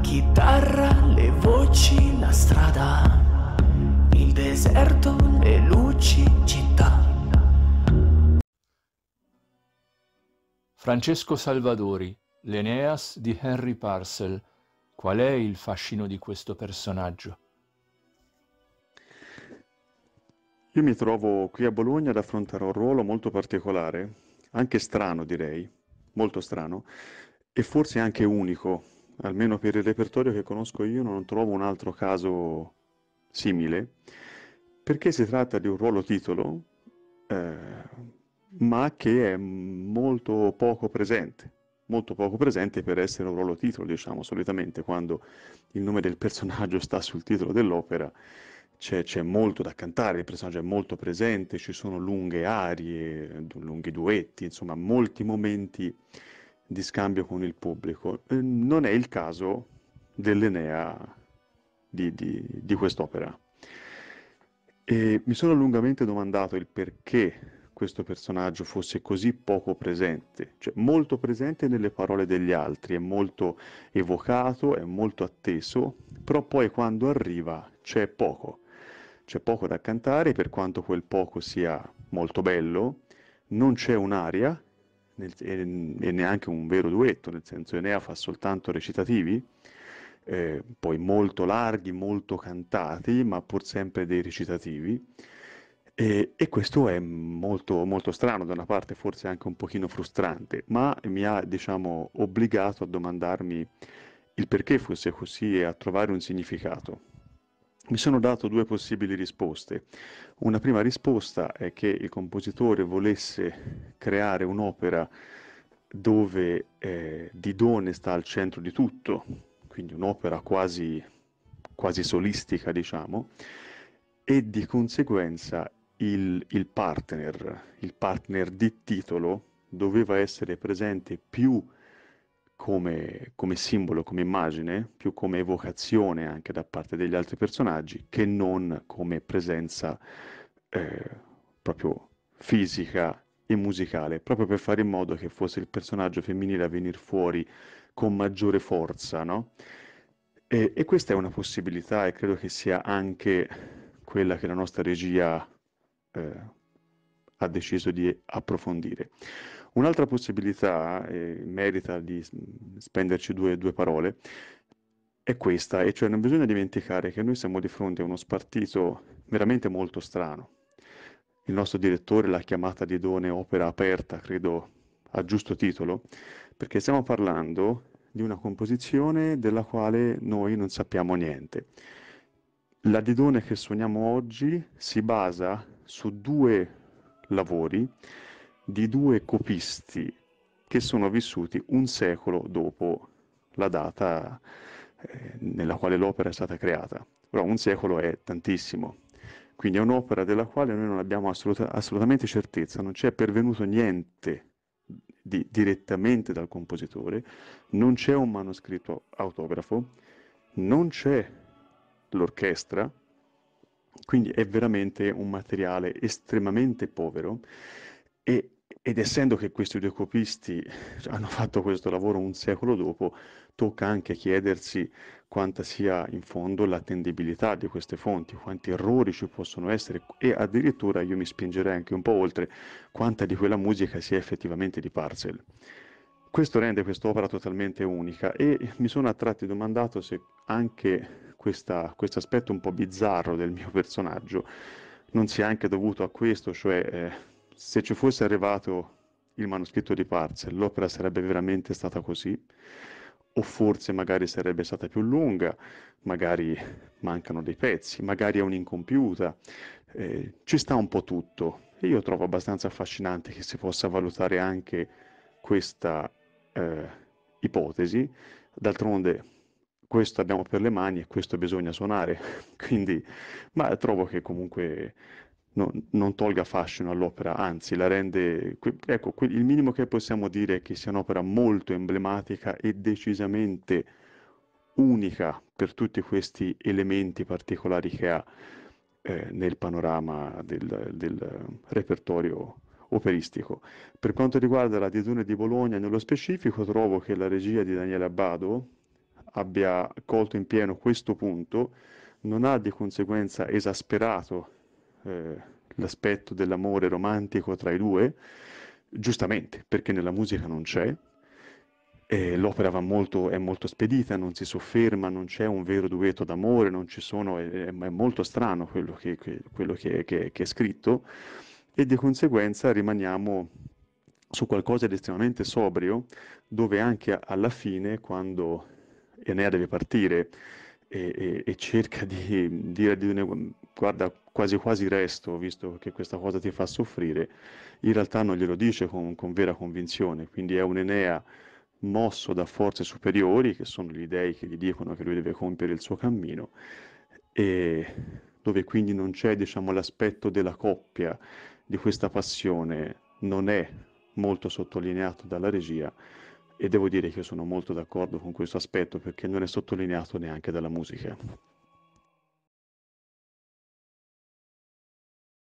chitarra, le voci, la strada, il deserto, le luci, città. Francesco Salvadori, l'Eneas di Henry Parcel. Qual è il fascino di questo personaggio? Io mi trovo qui a Bologna ad affrontare un ruolo molto particolare, anche strano direi, molto strano, e forse anche unico almeno per il repertorio che conosco io non trovo un altro caso simile, perché si tratta di un ruolo titolo, eh, ma che è molto poco presente, molto poco presente per essere un ruolo titolo, diciamo, solitamente quando il nome del personaggio sta sul titolo dell'opera. C'è, c'è, molto da cantare, il personaggio è molto presente, ci sono lunghe arie, lunghi duetti, insomma molti momenti di scambio con il pubblico. Eh, non è il caso dell'Enea di, di, di quest'opera. E mi sono lungamente domandato il perché questo personaggio fosse così poco presente, cioè molto presente nelle parole degli altri, è molto evocato, è molto atteso, però poi quando arriva c'è poco, c'è poco da cantare per quanto quel poco sia molto bello, non c'è un'aria nel, e, e, neanche un vero duetto, nel senso Enea fa soltanto recitativi, eh, poi molto larghi, molto cantati, ma pur sempre dei recitativi. E, e, questo è molto, molto strano, da una parte forse anche un pochino frustrante, ma mi ha diciamo, obbligato a domandarmi il perché fosse così e a trovare un significato. Mi sono dato due possibili risposte. Una prima risposta è che il compositore volesse creare un'opera dove eh, Didone sta al centro di tutto, quindi un'opera quasi, quasi solistica, diciamo, e di conseguenza il, il partner, il partner di titolo doveva essere presente più come, come, simbolo, come immagine, più come evocazione anche da parte degli altri personaggi, che non come presenza eh, proprio fisica e musicale, proprio per fare in modo che fosse il personaggio femminile a venire fuori con maggiore forza, no? E, e questa è una possibilità e credo che sia anche quella che la nostra regia eh, ha deciso di approfondire. Un'altra possibilità, e eh, merita di spenderci due, due parole, è questa, e cioè non bisogna dimenticare che noi siamo di fronte a uno spartito veramente molto strano. Il nostro direttore l'ha chiamata di idonea opera aperta, credo a giusto titolo, perché stiamo parlando di una composizione della quale noi non sappiamo niente. La Didone che suoniamo oggi si basa su due lavori di due copisti che sono vissuti un secolo dopo la data eh, nella quale l'opera è stata creata. Però un secolo è tantissimo, quindi è un'opera della quale noi non abbiamo assoluta, assolutamente certezza, non ci è pervenuto niente di, direttamente dal compositore, non c'è un manoscritto autografo, non c'è l'orchestra, quindi è veramente un materiale estremamente povero e ed essendo che questi due copisti hanno fatto questo lavoro un secolo dopo, tocca anche chiedersi quanta sia in fondo l'attendibilità di queste fonti, quanti errori ci possono essere e addirittura io mi spingerei anche un po' oltre quanta di quella musica sia effettivamente di Parcel. Questo rende quest'opera totalmente unica e mi sono a tratti domandato se anche questo aspetto un po' bizzarro del mio personaggio non sia anche dovuto a questo, cioè... Eh, se ci fosse arrivato il manoscritto di Parzel, l'opera sarebbe veramente stata così, o forse magari sarebbe stata più lunga, magari mancano dei pezzi, magari è un'incompiuta, eh, ci sta un po' tutto. E io trovo abbastanza affascinante che si possa valutare anche questa eh, ipotesi. D'altronde questo abbiamo per le mani e questo bisogna suonare, quindi, ma trovo che comunque no, non tolga fascino all'opera, anzi la rende... Ecco, il minimo che possiamo dire è che sia un'opera molto emblematica e decisamente unica per tutti questi elementi particolari che ha eh, nel panorama del, del repertorio operistico. Per quanto riguarda la Diedune di Bologna, nello specifico trovo che la regia di Daniele Abbado abbia colto in pieno questo punto, non ha di conseguenza esasperato eh, l'aspetto dell'amore romantico tra i due, giustamente perché nella musica non c'è, eh, l'opera molto, è molto spedita, non si sofferma, non c'è un vero duetto d'amore, sono, è, è, molto strano quello, che, quello che, che, che, è scritto e di conseguenza rimaniamo su qualcosa di estremamente sobrio dove anche alla fine quando Enea deve partire e, e, e cerca di dire di una, guarda quasi quasi resto, visto che questa cosa ti fa soffrire, in realtà non glielo dice con, con vera convinzione, quindi è un Enea mosso da forze superiori, che sono gli dei che gli dicono che lui deve compiere il suo cammino, e dove quindi non c'è diciamo, l'aspetto della coppia di questa passione, non è molto sottolineato dalla regia, e devo dire che sono molto d'accordo con questo aspetto perché non è sottolineato neanche dalla musica.